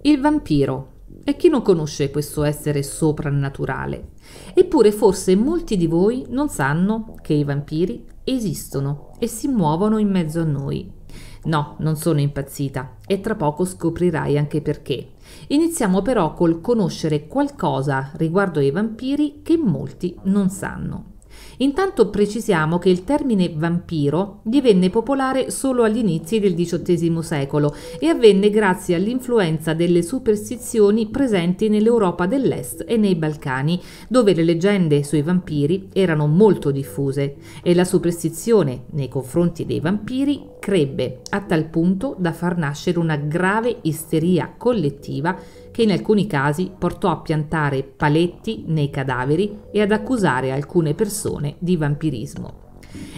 Il vampiro. E chi non conosce questo essere soprannaturale? Eppure forse molti di voi non sanno che i vampiri esistono e si muovono in mezzo a noi. No, non sono impazzita e tra poco scoprirai anche perché. Iniziamo però col conoscere qualcosa riguardo ai vampiri che molti non sanno. Intanto precisiamo che il termine vampiro divenne popolare solo agli inizi del XVIII secolo e avvenne grazie all'influenza delle superstizioni presenti nell'Europa dell'Est e nei Balcani, dove le leggende sui vampiri erano molto diffuse e la superstizione nei confronti dei vampiri crebbe a tal punto da far nascere una grave isteria collettiva che in alcuni casi portò a piantare paletti nei cadaveri e ad accusare alcune persone di vampirismo.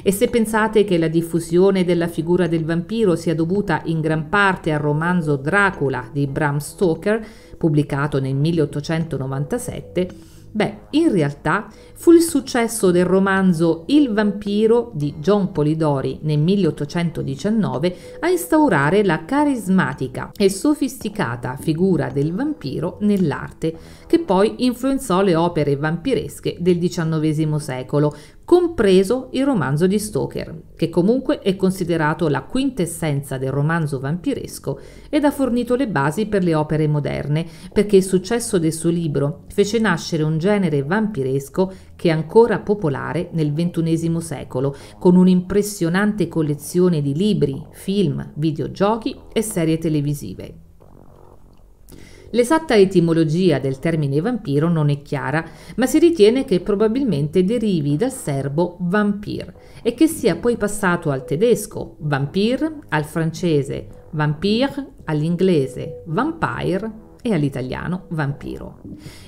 E se pensate che la diffusione della figura del vampiro sia dovuta in gran parte al romanzo Dracula di Bram Stoker, pubblicato nel 1897, Beh, in realtà fu il successo del romanzo Il vampiro di John Polidori nel 1819 a instaurare la carismatica e sofisticata figura del vampiro nell'arte, che poi influenzò le opere vampiresche del XIX secolo, compreso il romanzo di Stoker, che comunque è considerato la quintessenza del romanzo vampiresco ed ha fornito le basi per le opere moderne, perché il successo del suo libro fece nascere un genere vampiresco che è ancora popolare nel XXI secolo, con un'impressionante collezione di libri, film, videogiochi e serie televisive. L'esatta etimologia del termine vampiro non è chiara, ma si ritiene che probabilmente derivi dal serbo vampir e che sia poi passato al tedesco vampir, al francese vampire, all'inglese vampire e all'italiano vampiro.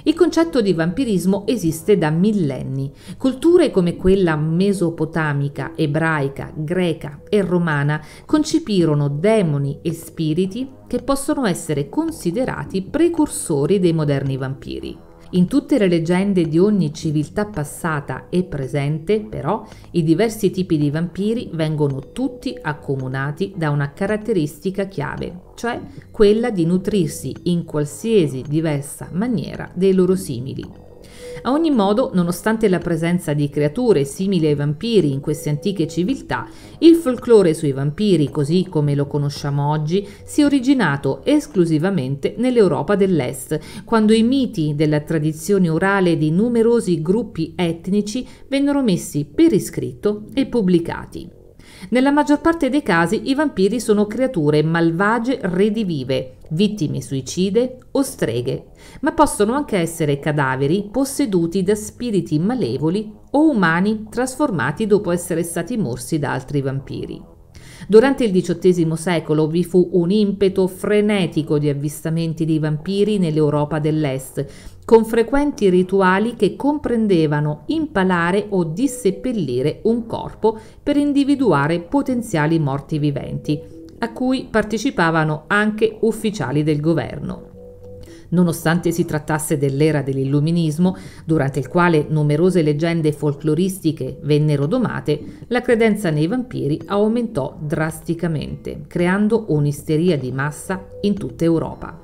Il concetto di vampirismo esiste da millenni. Culture come quella mesopotamica, ebraica, greca e romana concepirono demoni e spiriti che possono essere considerati precursori dei moderni vampiri. In tutte le leggende di ogni civiltà passata e presente, però, i diversi tipi di vampiri vengono tutti accomunati da una caratteristica chiave, cioè quella di nutrirsi in qualsiasi diversa maniera dei loro simili. A ogni modo, nonostante la presenza di creature simili ai vampiri in queste antiche civiltà, il folklore sui vampiri, così come lo conosciamo oggi, si è originato esclusivamente nell'Europa dell'Est, quando i miti della tradizione orale di numerosi gruppi etnici vennero messi per iscritto e pubblicati. Nella maggior parte dei casi i vampiri sono creature malvagie redivive, vittime suicide o streghe, ma possono anche essere cadaveri posseduti da spiriti malevoli o umani trasformati dopo essere stati morsi da altri vampiri. Durante il XVIII secolo vi fu un impeto frenetico di avvistamenti di vampiri nell'Europa dell'Est, con frequenti rituali che comprendevano impalare o disseppellire un corpo per individuare potenziali morti viventi, a cui partecipavano anche ufficiali del governo nonostante si trattasse dell'era dell'illuminismo, durante il quale numerose leggende folcloristiche vennero domate, la credenza nei vampiri aumentò drasticamente, creando un'isteria di massa in tutta Europa.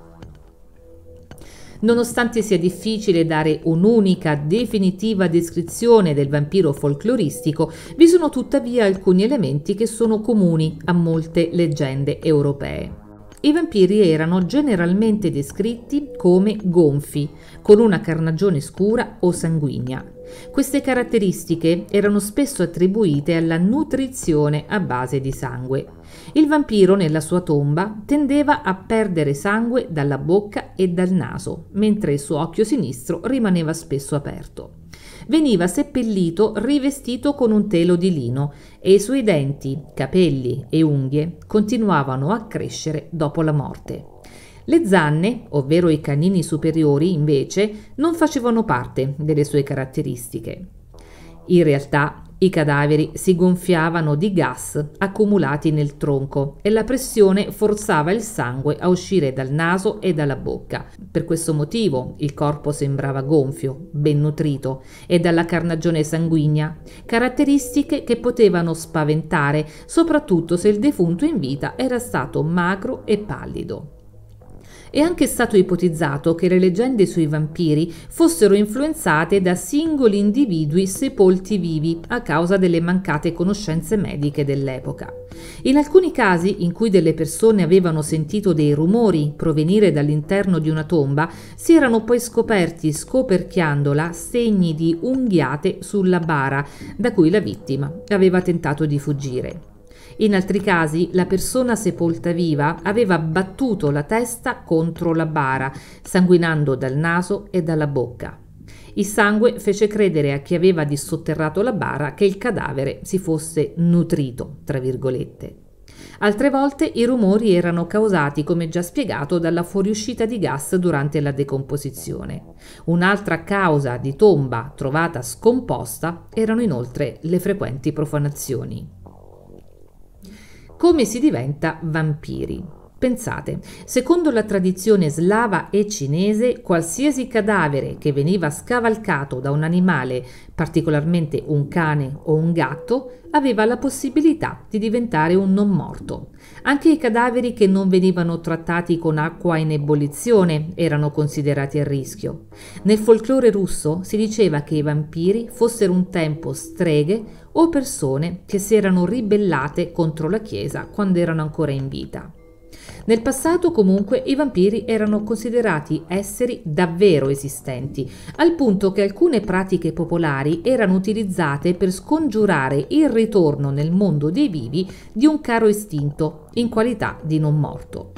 Nonostante sia difficile dare un'unica definitiva descrizione del vampiro folcloristico, vi sono tuttavia alcuni elementi che sono comuni a molte leggende europee. I vampiri erano generalmente descritti come gonfi, con una carnagione scura o sanguigna. Queste caratteristiche erano spesso attribuite alla nutrizione a base di sangue. Il vampiro nella sua tomba tendeva a perdere sangue dalla bocca e dal naso, mentre il suo occhio sinistro rimaneva spesso aperto veniva seppellito rivestito con un telo di lino e i suoi denti, capelli e unghie continuavano a crescere dopo la morte. Le zanne, ovvero i canini superiori, invece, non facevano parte delle sue caratteristiche. In realtà i cadaveri si gonfiavano di gas accumulati nel tronco e la pressione forzava il sangue a uscire dal naso e dalla bocca. Per questo motivo il corpo sembrava gonfio, ben nutrito e dalla carnagione sanguigna, caratteristiche che potevano spaventare soprattutto se il defunto in vita era stato magro e pallido. È anche stato ipotizzato che le leggende sui vampiri fossero influenzate da singoli individui sepolti vivi a causa delle mancate conoscenze mediche dell'epoca. In alcuni casi in cui delle persone avevano sentito dei rumori provenire dall'interno di una tomba, si erano poi scoperti scoperchiandola segni di unghiate sulla bara da cui la vittima aveva tentato di fuggire. In altri casi la persona sepolta viva aveva battuto la testa contro la bara, sanguinando dal naso e dalla bocca. Il sangue fece credere a chi aveva dissotterrato la bara che il cadavere si fosse nutrito, tra virgolette. Altre volte i rumori erano causati, come già spiegato, dalla fuoriuscita di gas durante la decomposizione. Un'altra causa di tomba trovata scomposta erano inoltre le frequenti profanazioni come si diventa vampiri. Pensate, secondo la tradizione slava e cinese, qualsiasi cadavere che veniva scavalcato da un animale, particolarmente un cane o un gatto, aveva la possibilità di diventare un non morto. Anche i cadaveri che non venivano trattati con acqua in ebollizione erano considerati a rischio. Nel folklore russo si diceva che i vampiri fossero un tempo streghe o persone che si erano ribellate contro la Chiesa quando erano ancora in vita. Nel passato comunque i vampiri erano considerati esseri davvero esistenti, al punto che alcune pratiche popolari erano utilizzate per scongiurare il ritorno nel mondo dei vivi di un caro istinto in qualità di non morto.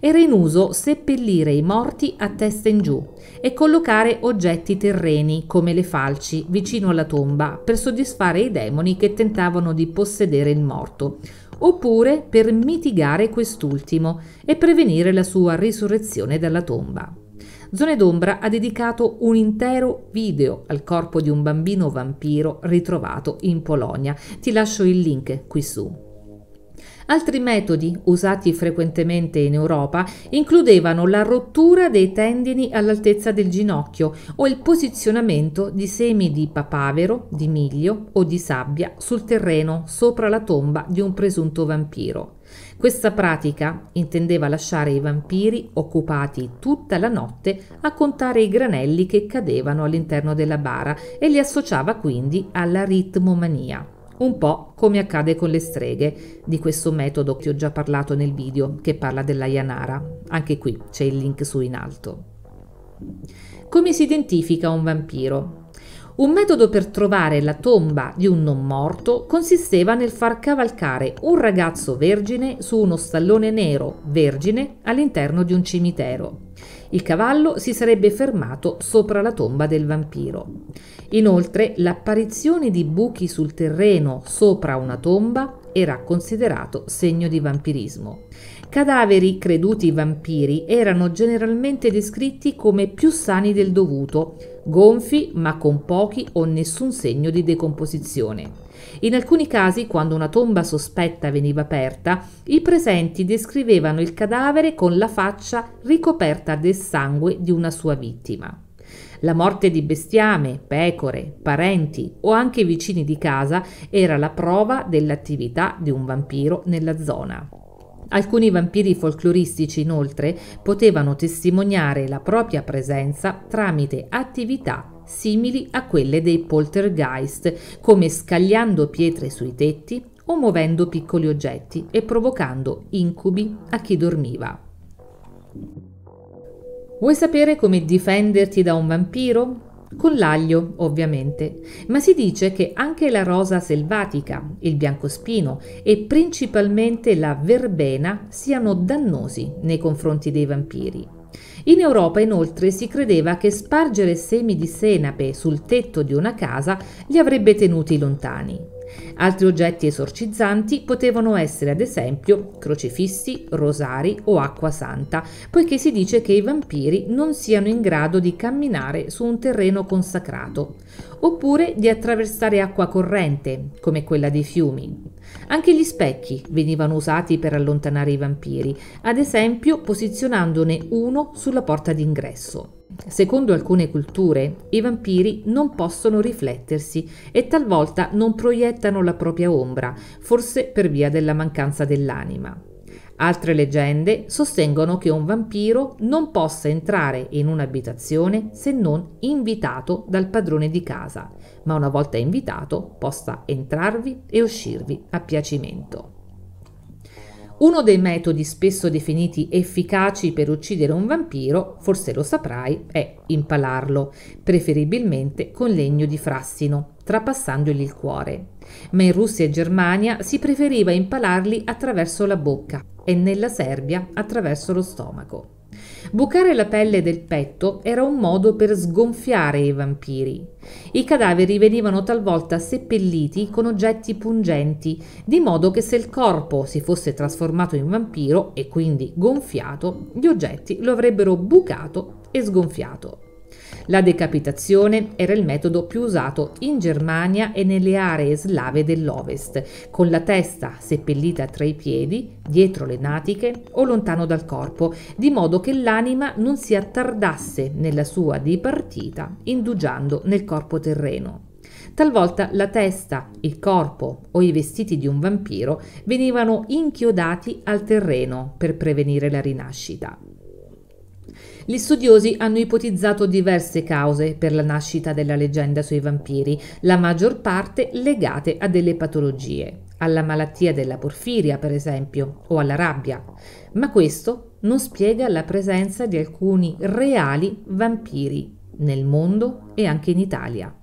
Era in uso seppellire i morti a testa in giù e collocare oggetti terreni come le falci vicino alla tomba per soddisfare i demoni che tentavano di possedere il morto, oppure per mitigare quest'ultimo e prevenire la sua risurrezione dalla tomba. Zone d'ombra ha dedicato un intero video al corpo di un bambino vampiro ritrovato in Polonia. Ti lascio il link qui su. Altri metodi usati frequentemente in Europa includevano la rottura dei tendini all'altezza del ginocchio o il posizionamento di semi di papavero, di miglio o di sabbia sul terreno sopra la tomba di un presunto vampiro. Questa pratica intendeva lasciare i vampiri occupati tutta la notte a contare i granelli che cadevano all'interno della bara e li associava quindi alla ritmomania un po' come accade con le streghe, di questo metodo che ho già parlato nel video che parla della dell'Ayanara, anche qui c'è il link su in alto. Come si identifica un vampiro? Un metodo per trovare la tomba di un non morto consisteva nel far cavalcare un ragazzo vergine su uno stallone nero vergine all'interno di un cimitero. Il cavallo si sarebbe fermato sopra la tomba del vampiro. Inoltre, l'apparizione di buchi sul terreno sopra una tomba era considerato segno di vampirismo. Cadaveri creduti vampiri erano generalmente descritti come più sani del dovuto, gonfi ma con pochi o nessun segno di decomposizione. In alcuni casi, quando una tomba sospetta veniva aperta, i presenti descrivevano il cadavere con la faccia ricoperta del sangue di una sua vittima. La morte di bestiame, pecore, parenti o anche vicini di casa era la prova dell'attività di un vampiro nella zona. Alcuni vampiri folcloristici inoltre potevano testimoniare la propria presenza tramite attività simili a quelle dei poltergeist, come scagliando pietre sui tetti o muovendo piccoli oggetti e provocando incubi a chi dormiva. Vuoi sapere come difenderti da un vampiro? con l'aglio ovviamente, ma si dice che anche la rosa selvatica, il biancospino e principalmente la verbena siano dannosi nei confronti dei vampiri. In Europa inoltre si credeva che spargere semi di senape sul tetto di una casa li avrebbe tenuti lontani. Altri oggetti esorcizzanti potevano essere ad esempio crocifissi, rosari o acqua santa, poiché si dice che i vampiri non siano in grado di camminare su un terreno consacrato, oppure di attraversare acqua corrente, come quella dei fiumi, anche gli specchi venivano usati per allontanare i vampiri, ad esempio posizionandone uno sulla porta d'ingresso. Secondo alcune culture, i vampiri non possono riflettersi e talvolta non proiettano la propria ombra, forse per via della mancanza dell'anima. Altre leggende sostengono che un vampiro non possa entrare in un'abitazione se non invitato dal padrone di casa, ma una volta invitato possa entrarvi e uscirvi a piacimento. Uno dei metodi spesso definiti efficaci per uccidere un vampiro, forse lo saprai, è impalarlo, preferibilmente con legno di frassino, trapassandogli il cuore. Ma in Russia e Germania si preferiva impalarli attraverso la bocca e nella Serbia attraverso lo stomaco. Bucare la pelle del petto era un modo per sgonfiare i vampiri. I cadaveri venivano talvolta seppelliti con oggetti pungenti, di modo che se il corpo si fosse trasformato in vampiro e quindi gonfiato, gli oggetti lo avrebbero bucato e sgonfiato. La decapitazione era il metodo più usato in Germania e nelle aree slave dell'Ovest, con la testa seppellita tra i piedi, dietro le natiche o lontano dal corpo, di modo che l'anima non si attardasse nella sua dipartita, indugiando nel corpo terreno. Talvolta la testa, il corpo o i vestiti di un vampiro venivano inchiodati al terreno per prevenire la rinascita. Gli studiosi hanno ipotizzato diverse cause per la nascita della leggenda sui vampiri, la maggior parte legate a delle patologie, alla malattia della porfiria per esempio, o alla rabbia, ma questo non spiega la presenza di alcuni reali vampiri nel mondo e anche in Italia.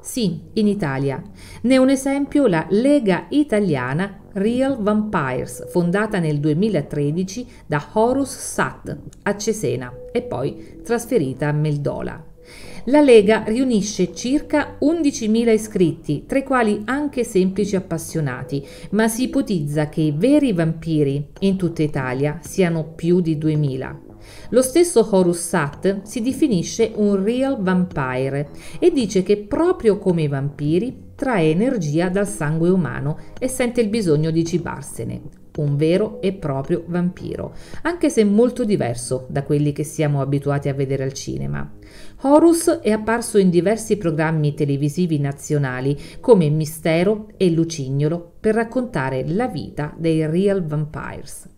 Sì, in Italia. Ne è un esempio la Lega Italiana Real Vampires, fondata nel 2013 da Horus Sat a Cesena e poi trasferita a Meldola. La Lega riunisce circa 11.000 iscritti, tra i quali anche semplici appassionati, ma si ipotizza che i veri vampiri in tutta Italia siano più di 2.000. Lo stesso Horus Sat si definisce un real vampire e dice che proprio come i vampiri trae energia dal sangue umano e sente il bisogno di cibarsene. Un vero e proprio vampiro, anche se molto diverso da quelli che siamo abituati a vedere al cinema. Horus è apparso in diversi programmi televisivi nazionali come Mistero e Lucignolo per raccontare la vita dei real vampires.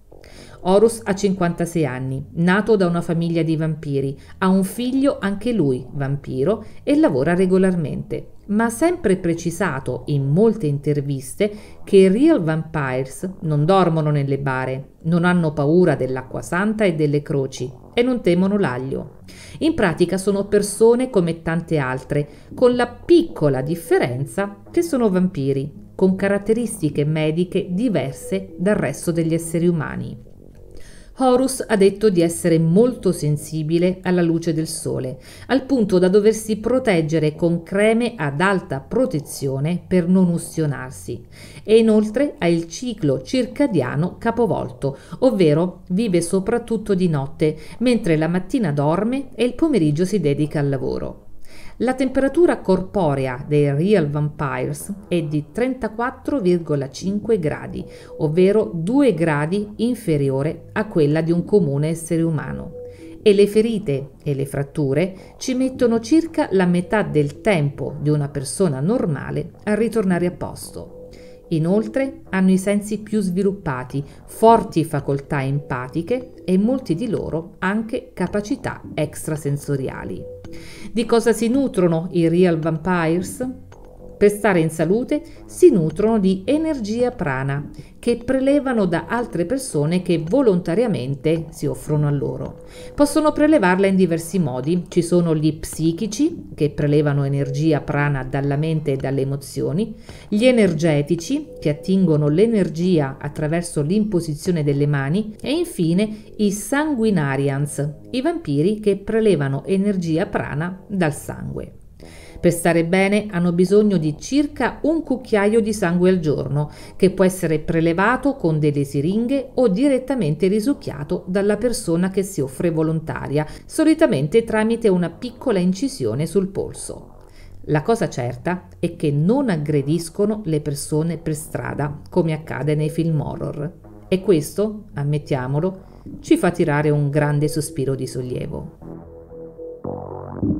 Horus ha 56 anni, nato da una famiglia di vampiri, ha un figlio anche lui vampiro e lavora regolarmente, ma ha sempre precisato in molte interviste che i real vampires non dormono nelle bare, non hanno paura dell'acqua santa e delle croci e non temono l'aglio. In pratica sono persone come tante altre, con la piccola differenza che sono vampiri, con caratteristiche mediche diverse dal resto degli esseri umani. Horus ha detto di essere molto sensibile alla luce del sole, al punto da doversi proteggere con creme ad alta protezione per non ustionarsi. E inoltre ha il ciclo circadiano capovolto, ovvero vive soprattutto di notte, mentre la mattina dorme e il pomeriggio si dedica al lavoro. La temperatura corporea dei Real Vampires è di 34,5 gradi, ovvero 2 gradi inferiore a quella di un comune essere umano. E le ferite e le fratture ci mettono circa la metà del tempo di una persona normale a ritornare a posto. Inoltre hanno i sensi più sviluppati, forti facoltà empatiche e molti di loro anche capacità extrasensoriali. Di cosa si nutrono i real vampires? Per stare in salute si nutrono di energia prana che prelevano da altre persone che volontariamente si offrono a loro. Possono prelevarla in diversi modi. Ci sono gli psichici che prelevano energia prana dalla mente e dalle emozioni, gli energetici che attingono l'energia attraverso l'imposizione delle mani e infine i sanguinarians, i vampiri che prelevano energia prana dal sangue. Per stare bene hanno bisogno di circa un cucchiaio di sangue al giorno, che può essere prelevato con delle siringhe o direttamente risucchiato dalla persona che si offre volontaria, solitamente tramite una piccola incisione sul polso. La cosa certa è che non aggrediscono le persone per strada, come accade nei film horror. E questo, ammettiamolo, ci fa tirare un grande sospiro di sollievo.